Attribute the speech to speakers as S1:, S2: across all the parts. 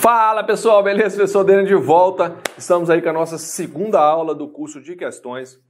S1: Fala pessoal, beleza? Pessoal Daniel de volta. Estamos aí com a nossa segunda aula do curso de questões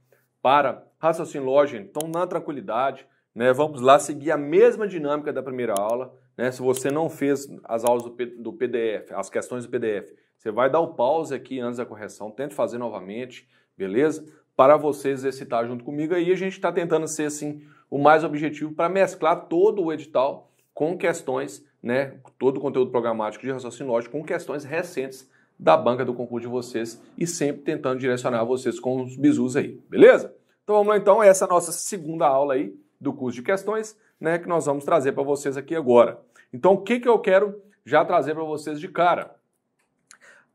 S1: para raciocínio lógico. Então, na tranquilidade, né? Vamos lá seguir a mesma dinâmica da primeira aula. Né? Se você não fez as aulas do PDF, as questões do PDF, você vai dar o pause aqui antes da correção, tente fazer novamente, beleza? Para você exercitar junto comigo aí, a gente está tentando ser assim o mais objetivo para mesclar todo o edital com questões né, todo o conteúdo programático de raciocínio lógico com questões recentes da banca do concurso de vocês e sempre tentando direcionar vocês com os bizus aí, beleza? Então vamos lá então, essa é a nossa segunda aula aí do curso de questões, né, que nós vamos trazer para vocês aqui agora. Então o que, que eu quero já trazer para vocês de cara?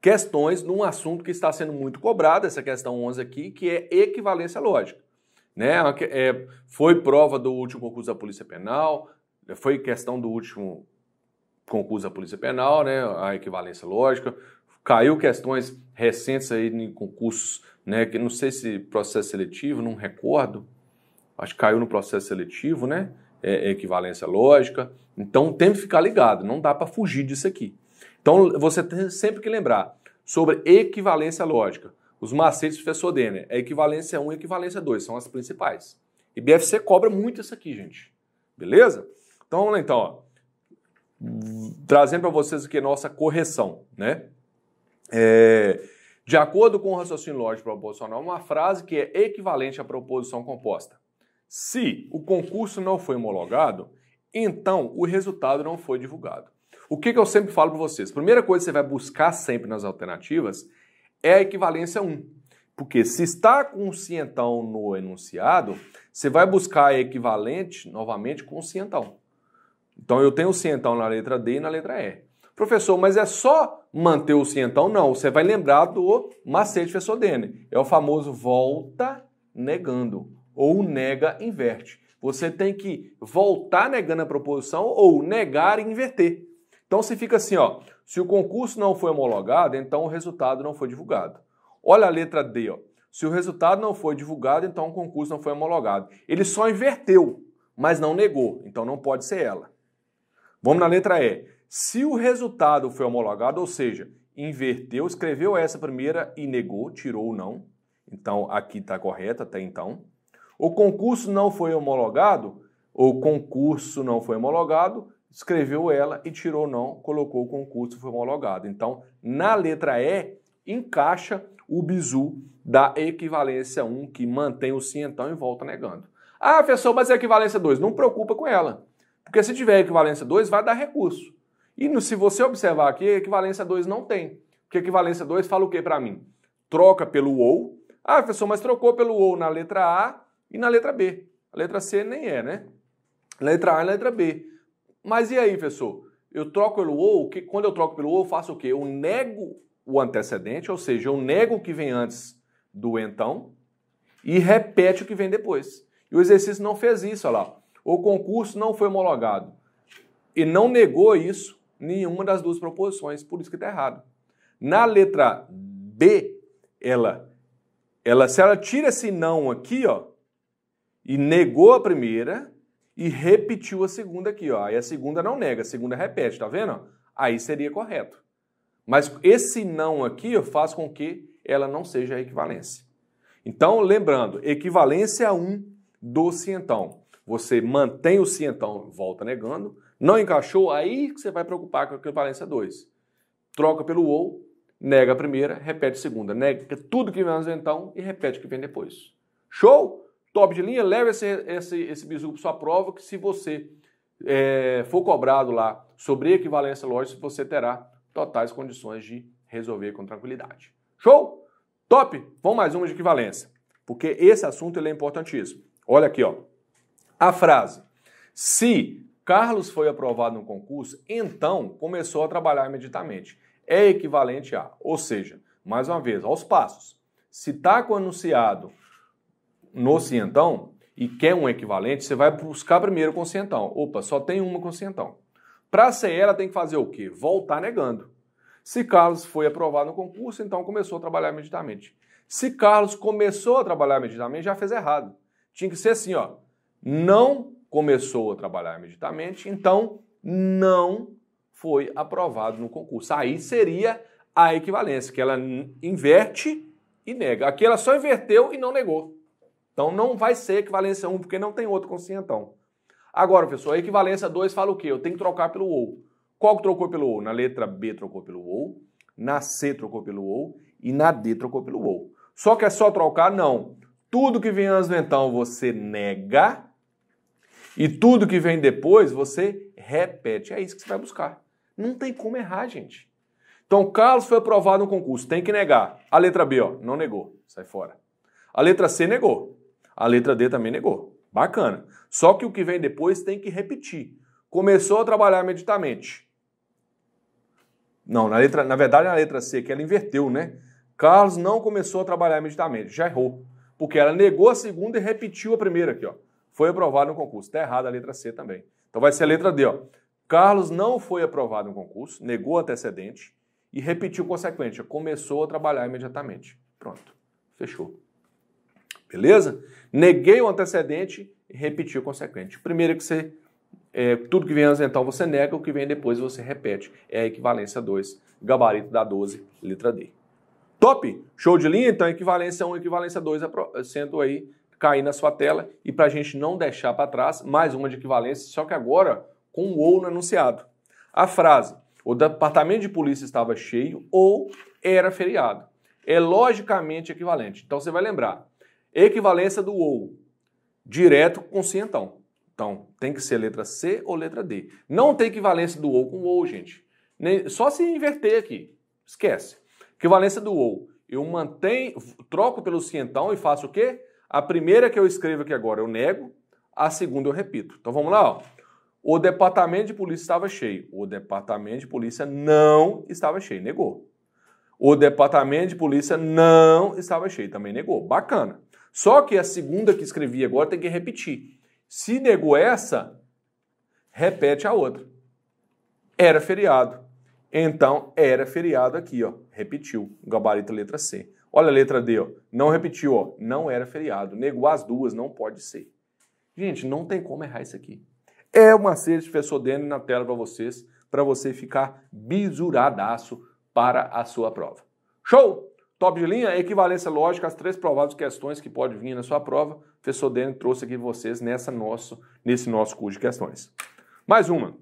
S1: Questões num assunto que está sendo muito cobrado, essa questão 11 aqui, que é equivalência lógica. Né? É, foi prova do último concurso da Polícia Penal, foi questão do último Concurso da Polícia Penal, né, a equivalência lógica. Caiu questões recentes aí em concursos, né, que não sei se processo seletivo, não recordo. Acho que caiu no processo seletivo, né? É, é equivalência lógica. Então tem que ficar ligado, não dá para fugir disso aqui. Então você tem sempre que lembrar sobre equivalência lógica. Os macetes do professor Denner, é equivalência 1 e equivalência 2, são as principais. E BFC cobra muito isso aqui, gente. Beleza? Então vamos lá então, ó trazendo para vocês aqui nossa correção, né? É, de acordo com o raciocínio lógico proposicional, uma frase que é equivalente à proposição composta. Se o concurso não foi homologado, então o resultado não foi divulgado. O que, que eu sempre falo para vocês? Primeira coisa que você vai buscar sempre nas alternativas é a equivalência 1. Porque se está com o cientão no enunciado, você vai buscar equivalente novamente com o cientão. Então eu tenho o cientão na letra D e na letra E. Professor, mas é só manter o cientão? Não, você vai lembrar do macete professor Dene. É o famoso volta negando ou nega inverte. Você tem que voltar negando a proposição ou negar e inverter. Então se fica assim, ó, se o concurso não foi homologado, então o resultado não foi divulgado. Olha a letra D, ó. Se o resultado não foi divulgado, então o concurso não foi homologado. Ele só inverteu, mas não negou, então não pode ser ela. Vamos na letra E. Se o resultado foi homologado, ou seja, inverteu, escreveu essa primeira e negou, tirou ou não. Então aqui está correto até então. O concurso não foi homologado, o concurso não foi homologado, escreveu ela e tirou não, colocou o concurso foi homologado. Então, na letra E, encaixa o bizu da equivalência 1, que mantém o sim então e volta negando. Ah, professor, mas é equivalência 2, não preocupa com ela. Porque se tiver equivalência 2, vai dar recurso. E se você observar aqui, equivalência 2 não tem. Porque equivalência 2 fala o que para mim? Troca pelo ou. Ah, professor, mas trocou pelo ou na letra A e na letra B. A letra C nem é, né? Letra A e letra B. Mas e aí, professor? Eu troco pelo ou, que, quando eu troco pelo ou, faço o quê? Eu nego o antecedente, ou seja, eu nego o que vem antes do então e repete o que vem depois. E o exercício não fez isso, olha lá o concurso não foi homologado. E não negou isso nenhuma das duas proposições, por isso que está errado. Na letra B, ela, ela, se ela tira esse não aqui, ó, e negou a primeira e repetiu a segunda aqui, ó. Aí a segunda não nega, a segunda repete, tá vendo? Aí seria correto. Mas esse não aqui ó, faz com que ela não seja equivalência. Então, lembrando, equivalência 1 do cientão você mantém o si então, volta negando. Não encaixou, aí que você vai preocupar com a equivalência 2. Troca pelo ou, nega a primeira, repete a segunda. Nega tudo que vem antes então e repete o que vem depois. Show? Top de linha, leve esse, esse, esse bizu para sua prova, que se você é, for cobrado lá sobre equivalência lógica, você terá totais condições de resolver com tranquilidade. Show? Top! Vamos mais uma de equivalência, porque esse assunto ele é importantíssimo. Olha aqui, ó. A frase: Se Carlos foi aprovado no concurso, então começou a trabalhar imediatamente. É equivalente a, ou seja, mais uma vez, aos passos. Se está com anunciado no cientão e quer um equivalente, você vai buscar primeiro com cientão. Opa, só tem uma com cientão. Para ser ela, tem que fazer o quê? Voltar negando. Se Carlos foi aprovado no concurso, então começou a trabalhar imediatamente. Se Carlos começou a trabalhar imediatamente, já fez errado. Tinha que ser assim, ó não começou a trabalhar imediatamente, então não foi aprovado no concurso. Aí seria a equivalência, que ela inverte e nega. Aqui ela só inverteu e não negou. Então não vai ser equivalência 1, porque não tem outro conscientão. Agora, pessoal, a equivalência 2 fala o quê? Eu tenho que trocar pelo ou. Qual que trocou pelo ou? Na letra B trocou pelo ou, na C trocou pelo ou e na D trocou pelo ou. Só que é só trocar? Não. Tudo que vem antes do então você nega e tudo que vem depois você repete. É isso que você vai buscar. Não tem como errar, gente. Então, Carlos foi aprovado no concurso, tem que negar. A letra B, ó, não negou, sai fora. A letra C negou. A letra D também negou. Bacana. Só que o que vem depois tem que repetir. Começou a trabalhar meditamente. Não, na letra, na verdade, na letra C que ela inverteu, né? Carlos não começou a trabalhar meditamente, já errou. Porque ela negou a segunda e repetiu a primeira aqui, ó foi aprovado no concurso. Está errada a letra C também. Então vai ser a letra D. Ó. Carlos não foi aprovado no concurso, negou antecedente e repetiu consequente. Começou a trabalhar imediatamente. Pronto. Fechou. Beleza? Neguei o antecedente e repeti o consequente. primeiro que você. É, tudo que vem antes, então, você nega, o que vem depois você repete. É a equivalência 2, gabarito da 12, letra D. Top? Show de linha? Então, equivalência 1 equivalência 2 sendo aí cair na sua tela e para a gente não deixar para trás mais uma de equivalência, só que agora com o um ou no anunciado. A frase: o departamento de polícia estava cheio ou era feriado. É logicamente equivalente. Então você vai lembrar: equivalência do ou, direto com cientão. Então tem que ser letra C ou letra D. Não tem equivalência do ou com ou, gente. Nem, só se inverter aqui. Esquece. Equivalência do ou. Eu mantenho, troco pelo cientão e faço o quê? A primeira que eu escrevo aqui agora eu nego, a segunda eu repito. Então vamos lá, ó. O departamento de polícia estava cheio. O departamento de polícia não estava cheio, negou. O departamento de polícia não estava cheio, também negou. Bacana. Só que a segunda que escrevi agora tem que repetir. Se negou essa, repete a outra. Era feriado. Então, era feriado aqui, ó. Repetiu. Gabarito letra C. Olha a letra D, ó. não repetiu, ó. não era feriado. Negou as duas, não pode ser. Gente, não tem como errar isso aqui. É uma macete de Fessodene na tela para vocês, para você ficar bizuradaço para a sua prova. Show! Top de linha, equivalência lógica, as três prováveis questões que pode vir na sua prova. professor Dene trouxe aqui vocês nessa nosso, nesse nosso curso de questões. Mais uma.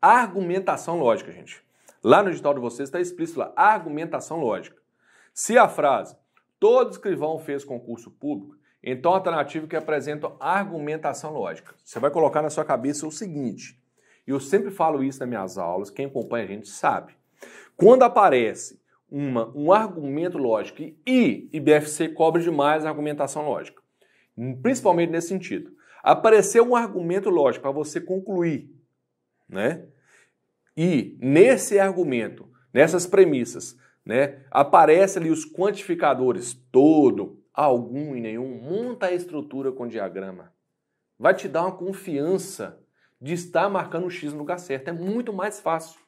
S1: Argumentação lógica, gente. Lá no edital de vocês está explícito lá, argumentação lógica. Se a frase todo escrivão fez concurso público, então a alternativa é que apresenta argumentação lógica. Você vai colocar na sua cabeça o seguinte, e eu sempre falo isso nas minhas aulas, quem acompanha a gente sabe. Quando aparece uma, um argumento lógico e IBFC cobre demais a argumentação lógica, principalmente nesse sentido. Apareceu um argumento lógico para você concluir, né? E nesse argumento, nessas premissas, né? Aparece ali os quantificadores, todo, algum e nenhum, monta a estrutura com diagrama. Vai te dar uma confiança de estar marcando o X no lugar certo. É muito mais fácil.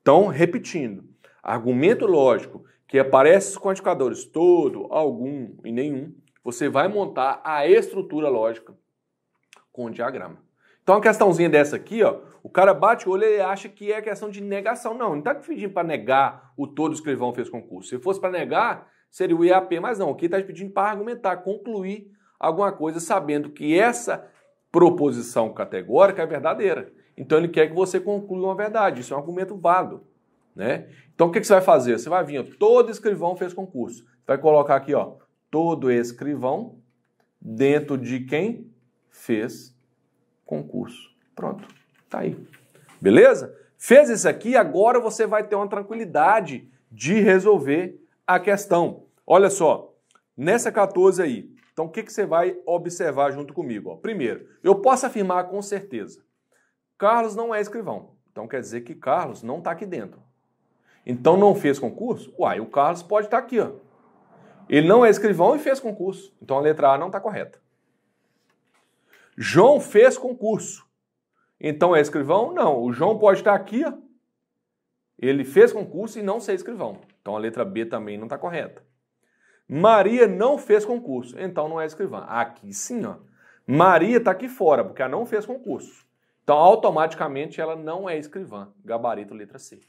S1: Então, repetindo, argumento lógico que aparece os quantificadores todo, algum e nenhum, você vai montar a estrutura lógica com o diagrama. Então, uma questãozinha dessa aqui, ó, o cara bate o olho e acha que é questão de negação. Não, não está pedindo para negar o todo o escrivão fez concurso. Se fosse para negar, seria o IAP, mas não, aqui está pedindo para argumentar, concluir alguma coisa, sabendo que essa proposição categórica é verdadeira. Então ele quer que você conclua uma verdade, isso é um argumento válido. Né? Então o que, que você vai fazer? Você vai vir, ó, todo escrivão fez concurso. Você vai colocar aqui, ó, todo escrivão dentro de quem fez concurso. Pronto, tá aí. Beleza? Fez isso aqui, agora você vai ter uma tranquilidade de resolver a questão. Olha só, nessa 14 aí, então o que, que você vai observar junto comigo? Ó, primeiro, eu posso afirmar com certeza, Carlos não é escrivão. Então quer dizer que Carlos não está aqui dentro. Então não fez concurso? Uai, o Carlos pode estar tá aqui, ó. Ele não é escrivão e fez concurso. Então a letra A não está correta. João fez concurso. Então é escrivão? Não. O João pode estar aqui, ó. Ele fez concurso e não ser escrivão. Então a letra B também não está correta. Maria não fez concurso, então não é escrivã. Aqui sim, ó. Maria está aqui fora, porque ela não fez concurso. Então, automaticamente, ela não é escrivã. Gabarito, letra C.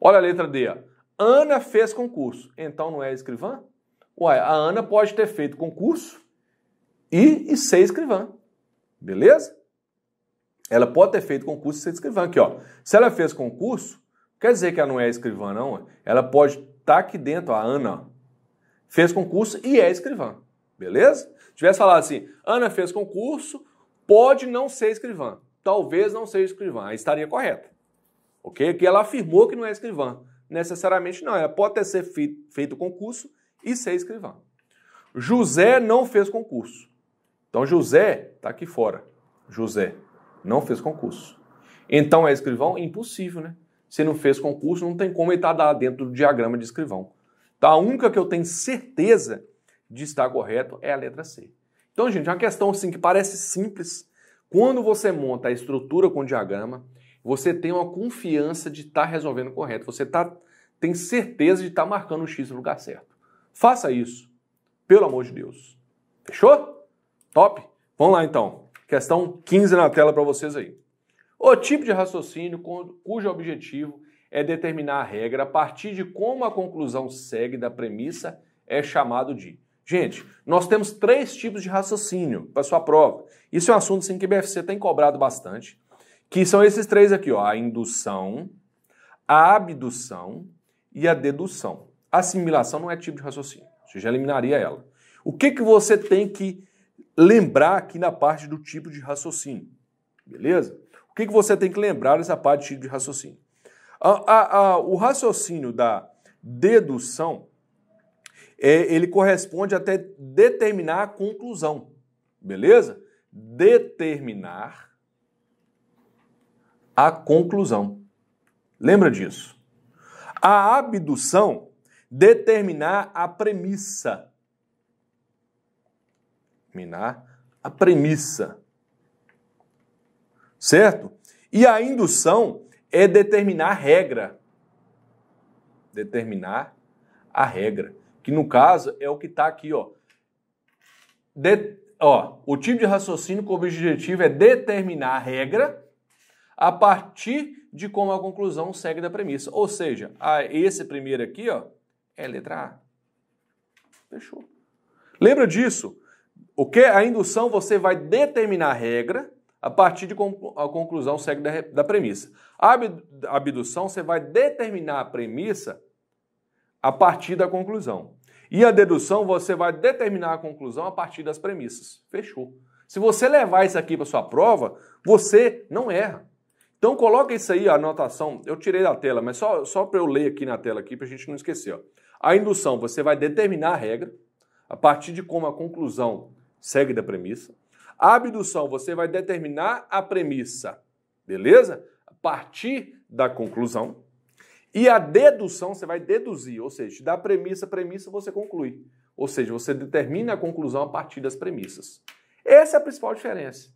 S1: Olha a letra D. Ó. Ana fez concurso, então não é escrivã? Ué, a Ana pode ter feito concurso e, e ser escrivã. Beleza? Ela pode ter feito concurso e ser escrivã. Aqui, ó. Se ela fez concurso, quer dizer que ela não é escrivã, não. Ela pode estar tá aqui dentro, a Ana. Fez concurso e é escrivã. Beleza? Se tivesse falado assim, Ana fez concurso, pode não ser escrivã. Talvez não seja escrivã. Aí estaria correta. Ok? Que ela afirmou que não é escrivã. Necessariamente não. Ela pode ter feito concurso e ser escrivã. José não fez concurso. Então José está aqui fora. José não fez concurso. Então é escrivão? Impossível, né? Se não fez concurso, não tem como ele estar tá dentro do diagrama de escrivão. Tá? A única que eu tenho certeza de estar correto é a letra C. Então, gente, é uma questão assim que parece simples. Quando você monta a estrutura com o diagrama, você tem uma confiança de estar tá resolvendo correto. Você tá, tem certeza de estar tá marcando o X no lugar certo. Faça isso, pelo amor de Deus. Fechou? Top? Vamos lá então. Questão 15 na tela para vocês aí. O tipo de raciocínio cujo objetivo é determinar a regra a partir de como a conclusão segue da premissa é chamado de. Gente, nós temos três tipos de raciocínio para sua prova. Isso é um assunto sim, que o BFC tem cobrado bastante, que são esses três aqui, ó, a indução, a abdução e a dedução. A assimilação não é tipo de raciocínio, você já eliminaria ela. O que, que você tem que lembrar aqui na parte do tipo de raciocínio. Beleza? O que, que você tem que lembrar nessa parte do tipo de raciocínio? A, a, a, o raciocínio da dedução é, ele corresponde até determinar a conclusão. Beleza? Determinar a conclusão. Lembra disso? A abdução, determinar a premissa minar a premissa. Certo? E a indução é determinar a regra. Determinar a regra. Que no caso é o que está aqui, ó. De, ó. O tipo de raciocínio com o objetivo é determinar a regra a partir de como a conclusão segue da premissa. Ou seja, a, esse primeiro aqui, ó, é letra A. Fechou. Lembra disso? O que? A indução você vai determinar a regra a partir de a conclusão segue da, da premissa. A abdução você vai determinar a premissa a partir da conclusão. E a dedução você vai determinar a conclusão a partir das premissas. Fechou. Se você levar isso aqui para sua prova, você não erra. Então coloca isso aí, a anotação. Eu tirei da tela, mas só, só para eu ler aqui na tela aqui para a gente não esquecer. Ó. A indução você vai determinar a regra a partir de como a conclusão segue da premissa. A abdução, você vai determinar a premissa, beleza? A partir da conclusão. E a dedução, você vai deduzir, ou seja, da premissa, premissa você conclui. Ou seja, você determina a conclusão a partir das premissas. Essa é a principal diferença.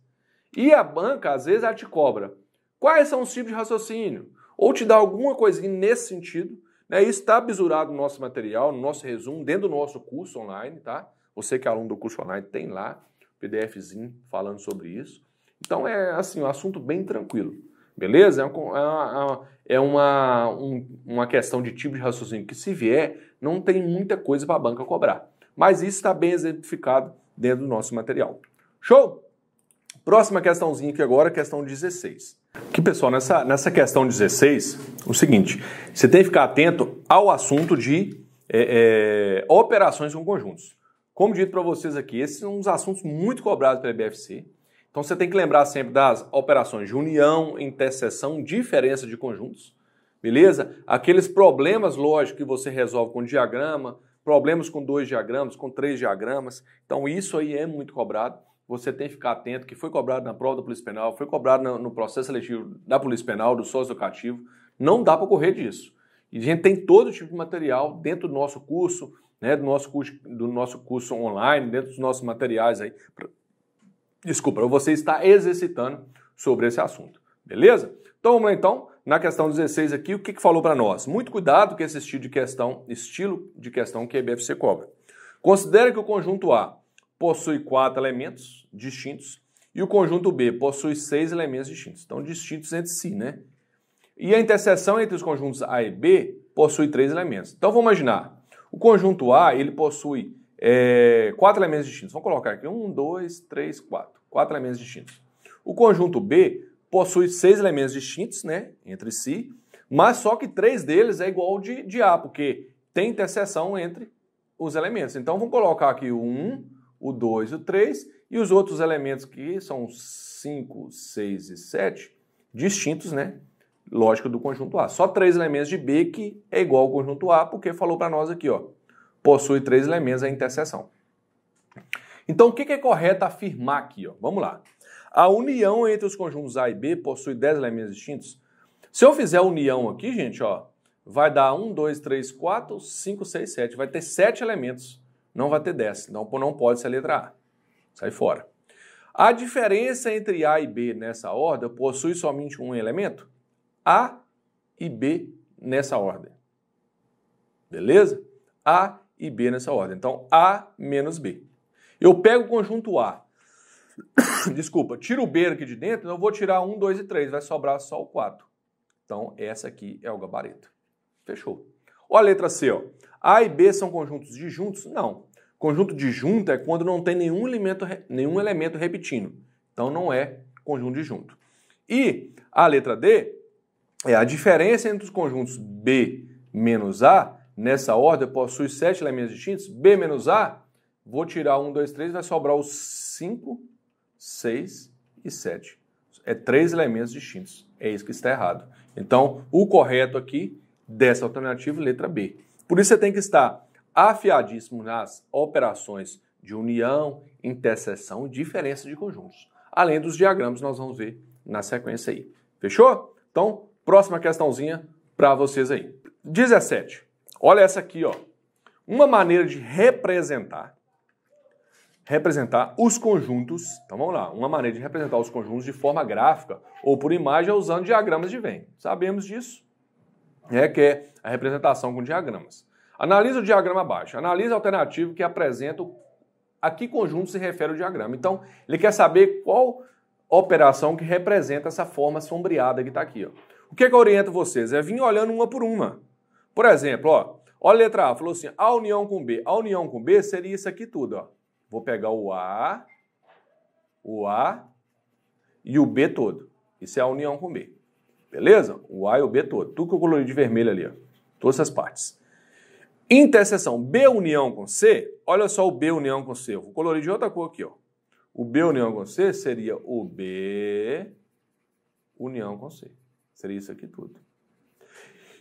S1: E a banca, às vezes, ela te cobra quais são os tipos de raciocínio, ou te dá alguma coisinha nesse sentido. Né? Isso está bisurado no nosso material, no nosso resumo, dentro do nosso curso online, tá? Você que é aluno do curso online tem lá PDFzinho falando sobre isso. Então é assim, um assunto bem tranquilo, beleza? É, é, é uma, é uma, um, uma questão de tipo de raciocínio que se vier, não tem muita coisa para a banca cobrar. Mas isso está bem exemplificado dentro do nosso material. Show? Próxima questãozinha aqui agora, questão 16. Aqui, pessoal, nessa, nessa questão 16, o seguinte, você tem que ficar atento ao assunto de é, é, operações com conjuntos. Como dito para vocês aqui, esses são uns assuntos muito cobrados pela BFC. Então você tem que lembrar sempre das operações de união, interseção, diferença de conjuntos, beleza? Aqueles problemas, lógico, que você resolve com diagrama, problemas com dois diagramas, com três diagramas. Então isso aí é muito cobrado. Você tem que ficar atento que foi cobrado na prova da Polícia Penal, foi cobrado no processo seletivo da Polícia Penal, do sócio educativo. Não dá para correr disso. E a gente tem todo tipo de material dentro do nosso curso, né, do, nosso curso, do nosso curso online, dentro dos nossos materiais aí. Pra, desculpa, você está exercitando sobre esse assunto. Beleza? Então vamos lá então na questão 16 aqui, o que, que falou para nós? Muito cuidado com esse estilo de questão, estilo de questão que a EBFC cobra. Considere que o conjunto A possui quatro elementos distintos e o conjunto B possui seis elementos distintos. Então, distintos entre si, né? E a interseção entre os conjuntos A e B possui três elementos. Então, vamos imaginar. O conjunto A ele possui é, quatro elementos distintos. Vamos colocar aqui: um, dois, três, quatro. Quatro elementos distintos. O conjunto B possui seis elementos distintos, né, entre si, mas só que três deles é igual de, de A, porque tem interseção entre os elementos. Então vamos colocar aqui o 1, o 2, o 3 e os outros elementos que são 5, 6 e 7, distintos, né? lógica do conjunto A. Só três elementos de B que é igual ao conjunto A, porque falou para nós aqui, ó, possui três elementos a interseção. Então, o que é correto afirmar aqui? Ó? Vamos lá. A união entre os conjuntos A e B possui 10 elementos distintos. Se eu fizer a união aqui, gente, ó, vai dar 1, 2, 3, 4, 5, 6, 7. Vai ter 7 elementos, não vai ter 10. Então, não pode ser a letra A. Sai fora. A diferença entre A e B nessa ordem possui somente um elemento? A e B nessa ordem. Beleza? A e B nessa ordem. Então, A menos B. Eu pego o conjunto A. Desculpa, tiro o B aqui de dentro, então eu vou tirar 1, 2 e 3, vai sobrar só o 4. Então, essa aqui é o gabarito. Fechou. Olha a letra C, ó. A e B são conjuntos disjuntos? Não. Conjunto disjunto é quando não tem nenhum elemento, nenhum elemento repetindo. Então, não é conjunto disjunto. E a letra D é, a diferença entre os conjuntos B menos A, nessa ordem, possui sete elementos distintos. B menos A, vou tirar 1, 2, 3, vai sobrar os 5, 6 e 7. É três elementos distintos. É isso que está errado. Então, o correto aqui dessa alternativa, letra B. Por isso, você tem que estar afiadíssimo nas operações de união, interseção e diferença de conjuntos. Além dos diagramas, nós vamos ver na sequência aí. Fechou? Então, Próxima questãozinha para vocês aí. 17. Olha essa aqui, ó. Uma maneira de representar representar os conjuntos. Então vamos lá, uma maneira de representar os conjuntos de forma gráfica ou por imagem é usando diagramas de Venn. Sabemos disso. É que é a representação com diagramas. Analisa o diagrama abaixo. Analisa a alternativa que apresenta a que conjunto se refere o diagrama. Então, ele quer saber qual operação que representa essa forma sombreada que está aqui. Ó. O que, é que eu oriento vocês? É vir olhando uma por uma. Por exemplo, ó, olha a letra A, falou assim, a união com B. A união com B seria isso aqui tudo, ó. Vou pegar o A, o A e o B todo. Isso é a união com B. Beleza? O A e o B todo. Tudo que eu colorei de vermelho ali, ó. Todas essas partes. Interseção B união com C, olha só o B união com C. Eu vou colorir de outra cor aqui, ó. O B união com C seria o B união com C. Seria isso aqui tudo.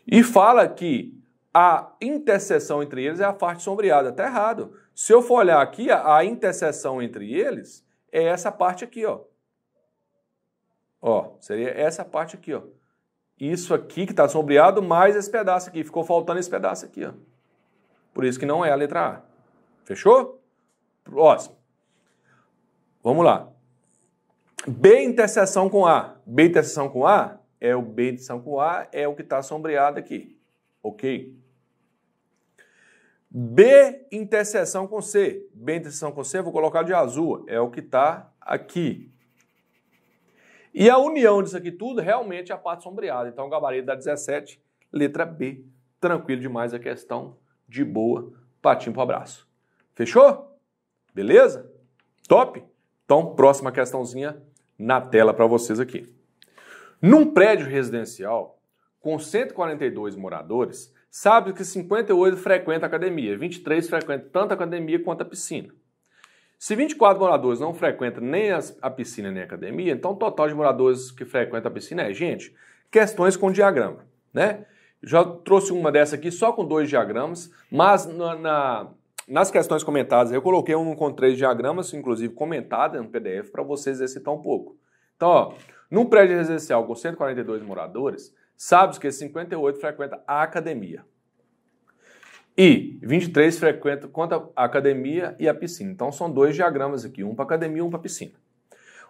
S1: E fala que a interseção entre eles é a parte sombreada. Está errado. Se eu for olhar aqui, a interseção entre eles é essa parte aqui, ó. Ó, seria essa parte aqui, ó. Isso aqui que está sombreado, mais esse pedaço aqui. Ficou faltando esse pedaço aqui, ó. Por isso que não é a letra A. Fechou? Próximo. Vamos lá. B interseção com A. B interseção com A é o B de Sancoá, é o que está sombreado aqui, ok? B interseção com C. B interseção com C, vou colocar de azul, é o que está aqui. E a união disso aqui tudo realmente é a parte sombreada. Então, o gabarito dá 17, letra B. Tranquilo demais a questão, de boa, patinho pro abraço. Fechou? Beleza? Top? Então, próxima questãozinha na tela para vocês aqui. Num prédio residencial com 142 moradores, sabe que 58 frequentam academia, 23 frequentam tanto a academia quanto a piscina. Se 24 moradores não frequentam nem a piscina nem a academia, então o total de moradores que frequentam a piscina é, gente, questões com diagrama, né? Já trouxe uma dessa aqui só com dois diagramas, mas na, na, nas questões comentadas eu coloquei um com três diagramas, inclusive comentada no PDF, para vocês exercitar um pouco. Então, ó, num prédio residencial com 142 moradores, sabe-se que 58 frequenta a academia. E 23 frequentam quanto a academia e a piscina. Então são dois diagramas aqui, um para academia e um para piscina.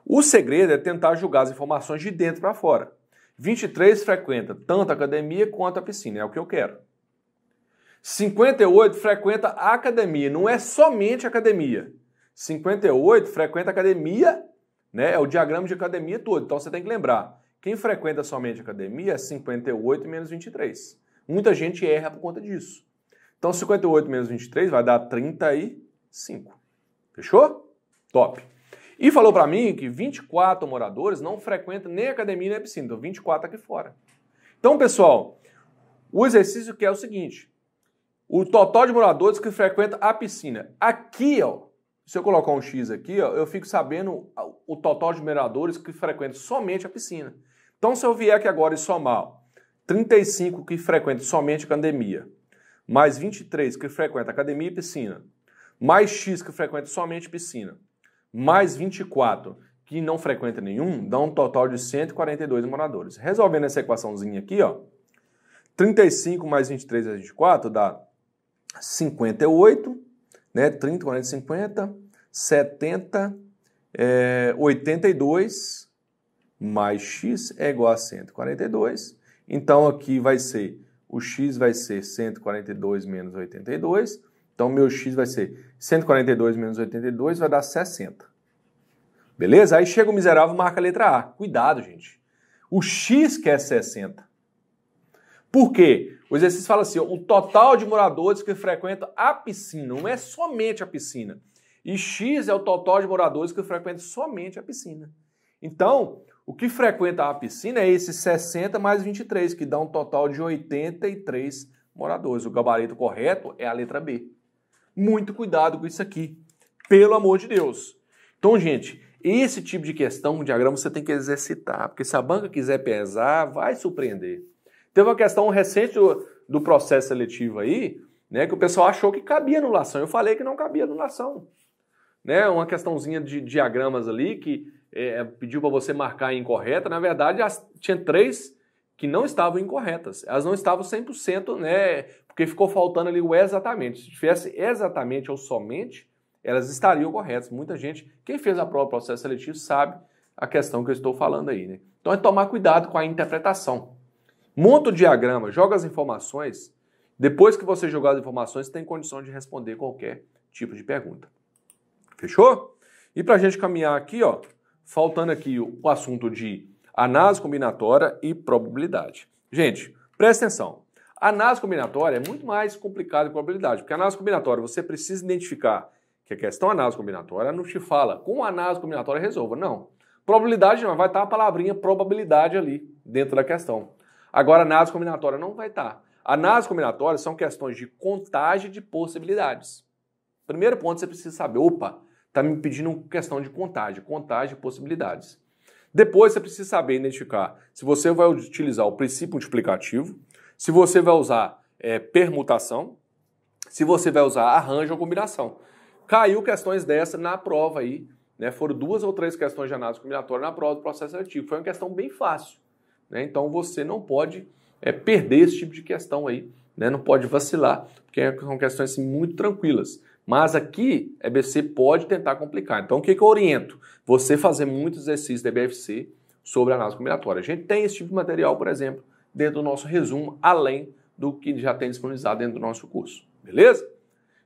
S1: O segredo é tentar julgar as informações de dentro para fora. 23 frequenta tanto a academia quanto a piscina, é o que eu quero. 58 frequenta a academia, não é somente a academia. 58 frequenta a academia né? É o diagrama de academia todo. Então você tem que lembrar: quem frequenta somente academia é 58 menos 23. Muita gente erra por conta disso. Então 58 menos 23 vai dar 35. Fechou? Top. E falou para mim que 24 moradores não frequentam nem academia nem piscina. Então 24 aqui fora. Então, pessoal, o exercício que é o seguinte: o total de moradores que frequentam a piscina. Aqui, ó, se eu colocar um X aqui, ó, eu fico sabendo o total de moradores que frequentam somente a piscina. Então, se eu vier aqui agora e somar 35 que frequentam somente academia, mais 23 que frequentam academia e piscina, mais X que frequentam somente piscina, mais 24 que não frequenta nenhum, dá um total de 142 moradores. Resolvendo essa equaçãozinha aqui, ó, 35 mais 23 mais 24 dá 58 né? 30, 40, 50, 70, é, 82 mais x é igual a 142. Então aqui vai ser, o x vai ser 142 menos 82. Então meu x vai ser 142 menos 82 vai dar 60. Beleza? Aí chega o miserável marca a letra A. Cuidado, gente. O x quer 60. Por quê? O exercício fala assim: ó, o total de moradores que frequentam a piscina, não é somente a piscina. E X é o total de moradores que frequentam somente a piscina. Então, o que frequenta a piscina é esse 60 mais 23, que dá um total de 83 moradores. O gabarito correto é a letra B. Muito cuidado com isso aqui, pelo amor de Deus. Então, gente, esse tipo de questão, um diagrama, você tem que exercitar, porque se a banca quiser pesar, vai surpreender. Teve uma questão recente do, do processo seletivo aí, né, que o pessoal achou que cabia anulação. Eu falei que não cabia anulação. Né, uma questãozinha de diagramas ali que é, é pediu para você marcar incorreta. Na verdade, as, tinha três que não estavam incorretas. Elas não estavam 100%, né, porque ficou faltando ali o exatamente. Se tivesse exatamente ou somente, elas estariam corretas. Muita gente, quem fez a prova do processo seletivo sabe a questão que eu estou falando aí. Né? Então é tomar cuidado com a interpretação. Monta o diagrama, joga as informações. Depois que você jogar as informações, você tem condição de responder qualquer tipo de pergunta. Fechou? E para a gente caminhar aqui, ó, faltando aqui o assunto de análise combinatória e probabilidade. Gente, presta atenção. A análise combinatória é muito mais complicada que probabilidade, porque a análise combinatória você precisa identificar que a questão análise combinatória não te fala com a análise combinatória resolva, não. Probabilidade não, vai estar a palavrinha probabilidade ali dentro da questão. Agora, a análise combinatória não vai estar. Tá. análise combinatória são questões de contagem de possibilidades. Primeiro ponto, você precisa saber, opa, está me pedindo uma questão de contagem, contagem de possibilidades. Depois, você precisa saber identificar se você vai utilizar o princípio multiplicativo, se você vai usar é, permutação, se você vai usar arranjo ou combinação. Caiu questões dessa na prova aí, né? Foram duas ou três questões de análise combinatória na prova do processo seletivo. Foi uma questão bem fácil. Né? Então você não pode é, perder esse tipo de questão aí, né? não pode vacilar, porque são é questões assim, muito tranquilas. Mas aqui, EBC pode tentar complicar. Então, o que, que eu oriento? Você fazer muitos exercícios da EBFC sobre análise combinatória. A gente tem esse tipo de material, por exemplo, dentro do nosso resumo, além do que já tem disponibilizado dentro do nosso curso. Beleza?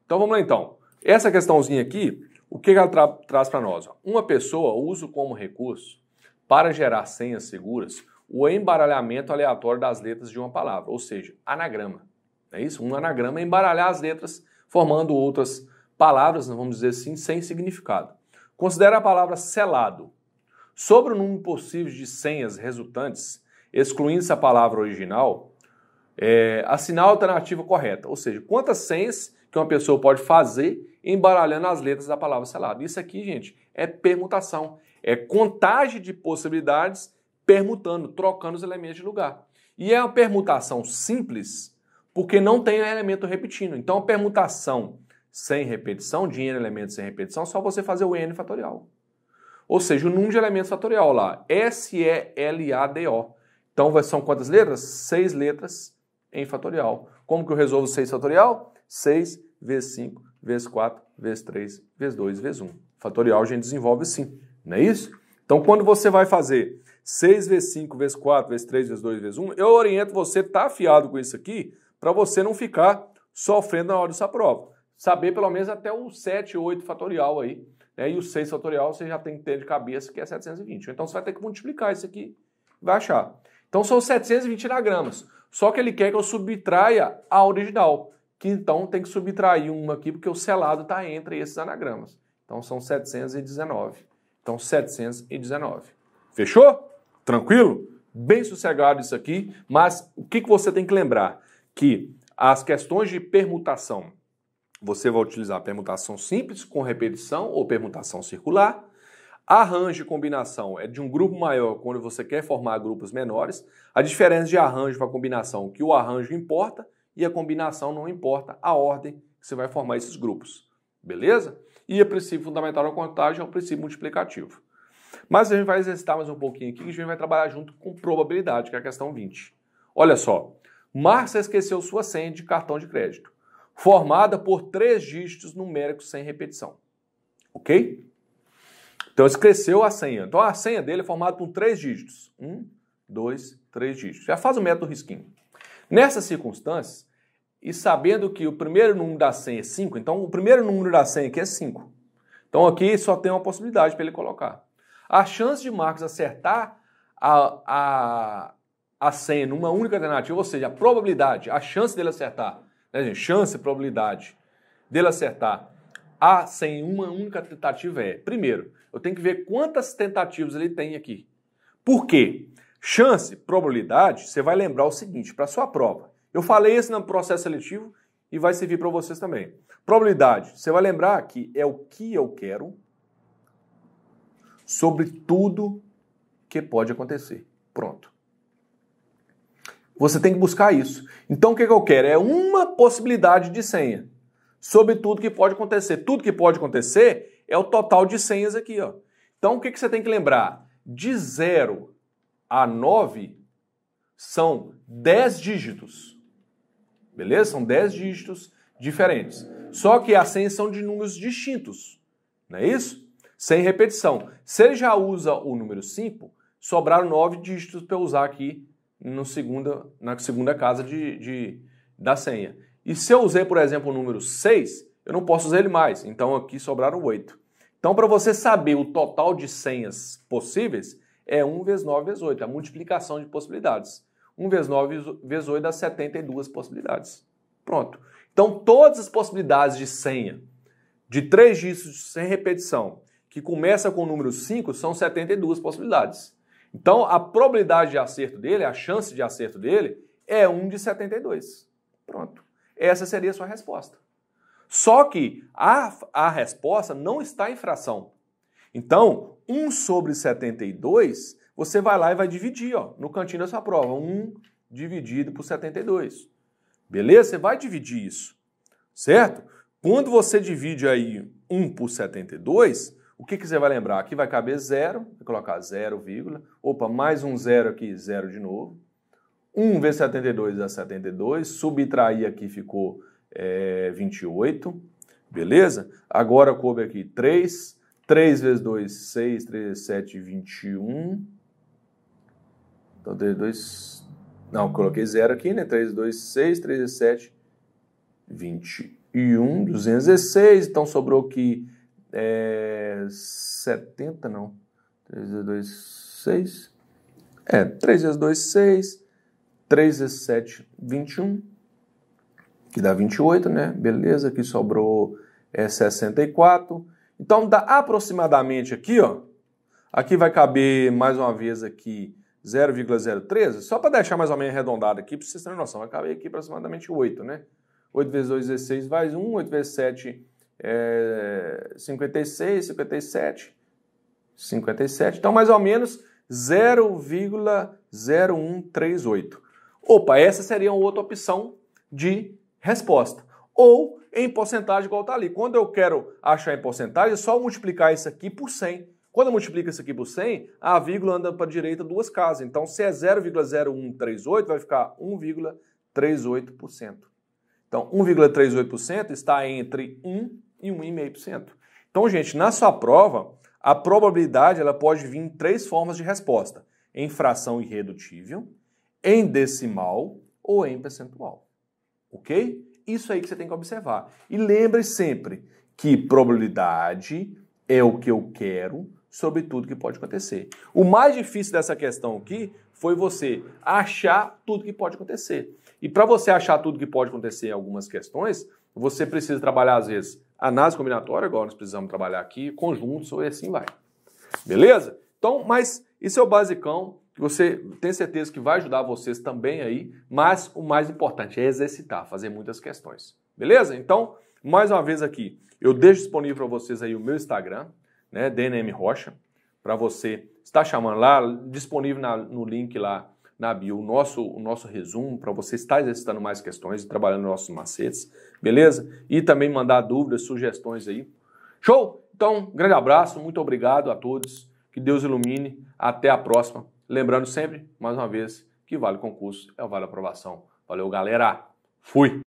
S1: Então, vamos lá então. Essa questãozinha aqui, o que, que ela tra traz para nós? Uma pessoa usa como recurso para gerar senhas seguras o embaralhamento aleatório das letras de uma palavra, ou seja, anagrama. é isso? Um anagrama é embaralhar as letras, formando outras palavras, vamos dizer assim, sem significado. Considere a palavra selado. Sobre o número possível de senhas resultantes, excluindo-se a palavra original, é, assina a alternativa correta, ou seja, quantas senhas que uma pessoa pode fazer embaralhando as letras da palavra selado. Isso aqui, gente, é permutação, é contagem de possibilidades permutando, trocando os elementos de lugar. E é uma permutação simples, porque não tem elemento repetindo. Então, a permutação sem repetição, dinheiro n elementos sem repetição, é só você fazer o n fatorial. Ou seja, o número de elementos fatorial lá, S-E-L-A-D-O. Então, são quantas letras? Seis letras em fatorial. Como que eu resolvo 6 fatorial? 6 vezes 5, vezes 4, vezes 3, vezes 2, vezes 1. Fatorial a gente desenvolve assim, não é isso? Então, quando você vai fazer 6 vezes 5 vezes 4 vezes 3 vezes 2 vezes 1, eu oriento você tá afiado com isso aqui para você não ficar sofrendo na hora dessa prova. Saber pelo menos até o 7, 8 fatorial aí. Né? E o 6 fatorial você já tem que ter de cabeça que é 720. Então você vai ter que multiplicar isso aqui vai achar. Então são 720 anagramas. Só que ele quer que eu subtraia a original. Que então tem que subtrair uma aqui, porque o selado está entre esses anagramas. Então são 719. Então 719. Fechou? Tranquilo? Bem sossegado isso aqui, mas o que, que você tem que lembrar? Que as questões de permutação, você vai utilizar permutação simples com repetição ou permutação circular. Arranjo e combinação é de um grupo maior quando você quer formar grupos menores. A diferença de arranjo para combinação que o arranjo importa e a combinação não importa a ordem que você vai formar esses grupos. Beleza? E o princípio fundamental da contagem é o princípio multiplicativo. Mas a gente vai exercitar mais um pouquinho aqui, que a gente vai trabalhar junto com probabilidade, que é a questão 20. Olha só, Márcia esqueceu sua senha de cartão de crédito, formada por três dígitos numéricos sem repetição. Ok? Então esqueceu a senha. Então a senha dele é formada por três dígitos. Um, dois, três dígitos. Já faz o método risquinho. Nessas circunstâncias, e sabendo que o primeiro número da senha é 5, então o primeiro número da senha aqui é 5. Então aqui só tem uma possibilidade para ele colocar. A chance de Marcos acertar a, a, a senha numa única alternativa, ou seja, a probabilidade, a chance dele acertar, né, gente? Chance, probabilidade dele acertar a senha em uma única tentativa é, primeiro, eu tenho que ver quantas tentativas ele tem aqui. Por quê? Chance, probabilidade, você vai lembrar o seguinte para sua prova. Eu falei isso no processo seletivo e vai servir para vocês também. Probabilidade, você vai lembrar que é o que eu quero, sobre tudo que pode acontecer. Pronto. Você tem que buscar isso. Então o que, que eu quero? É uma possibilidade de senha. Sobre tudo que pode acontecer. Tudo que pode acontecer é o total de senhas aqui. Ó. Então o que, que você tem que lembrar? De 0 a 9 são 10 dígitos. Beleza? São 10 dígitos diferentes. Só que as senhas são de números distintos. Não é isso? sem repetição. Se ele já usa o número 5, sobraram 9 dígitos para usar aqui no segunda, na segunda casa de, de, da senha. E se eu usei, por exemplo, o número 6, eu não posso usar ele mais. Então aqui sobraram 8. Então, para você saber o total de senhas possíveis, é 1 vezes 9 vezes 8, a multiplicação de possibilidades. 1 vezes 9 vezes 8 dá 72 possibilidades. Pronto. Então, todas as possibilidades de senha, de três dígitos sem repetição, que começa com o número 5 são 72 possibilidades. Então, a probabilidade de acerto dele, a chance de acerto dele, é 1 de 72. Pronto. Essa seria a sua resposta. Só que a, a resposta não está em fração. Então, 1 sobre 72, você vai lá e vai dividir ó, no cantinho da sua prova. 1 dividido por 72. Beleza? Você vai dividir isso, certo? Quando você divide aí 1 por 72, o que, que você vai lembrar? Aqui vai caber zero, vai colocar zero vírgula. Opa, mais um zero aqui, zero de novo. 1 vezes 72 dá 72, subtrair aqui ficou é, 28, beleza? Agora coube aqui 3, 3 vezes 2, 6, 3 vezes 7, 21. Então 3, 2, não, coloquei 0 aqui, né? 3, 2, 6, 3, 7, 21, 216. Então sobrou aqui é, 70 não, 3 vezes 2, 6, é, 3 vezes 2, 6, 3 vezes 7, 21, que dá 28, né? Beleza, aqui sobrou é, 64. Então dá aproximadamente aqui, ó. Aqui vai caber mais uma vez aqui 0,013, só para deixar mais ou menos arredondado aqui, para vocês terem noção, vai caber aqui aproximadamente 8, né? 8 vezes 2, 16, mais 1, 8 vezes 7, é, 56, 57, 57. Então, mais ou menos 0,0138. Opa, essa seria uma outra opção de resposta. Ou em porcentagem igual está ali. Quando eu quero achar em porcentagem, é só multiplicar isso aqui por 100. Quando eu multiplico isso aqui por 100, a vírgula anda para a direita duas casas. Então, se é 0,0138, vai ficar 1,38%. Então, 1,38% está entre 1 e 1,5%. Então, gente, na sua prova, a probabilidade ela pode vir em três formas de resposta: em fração irredutível, em decimal ou em percentual. Ok? Isso aí que você tem que observar. E lembre sempre que probabilidade é o que eu quero sobre tudo que pode acontecer. O mais difícil dessa questão aqui foi você achar tudo que pode acontecer. E para você achar tudo que pode acontecer em algumas questões, você precisa trabalhar, às vezes, análise combinatória, igual nós precisamos trabalhar aqui, conjuntos, e assim vai. Beleza? Então, mas isso é o basicão que você tem certeza que vai ajudar vocês também aí, mas o mais importante é exercitar, fazer muitas questões. Beleza? Então, mais uma vez aqui, eu deixo disponível para vocês aí o meu Instagram, né, DNM Rocha, para você estar chamando lá, disponível na, no link lá Nabi, o nosso, o nosso resumo para você estar exercitando mais questões e trabalhando nossos macetes, beleza? E também mandar dúvidas, sugestões aí. Show? Então, grande abraço, muito obrigado a todos, que Deus ilumine, até a próxima. Lembrando sempre, mais uma vez, que vale concurso, é o vale aprovação. Valeu, galera! Fui!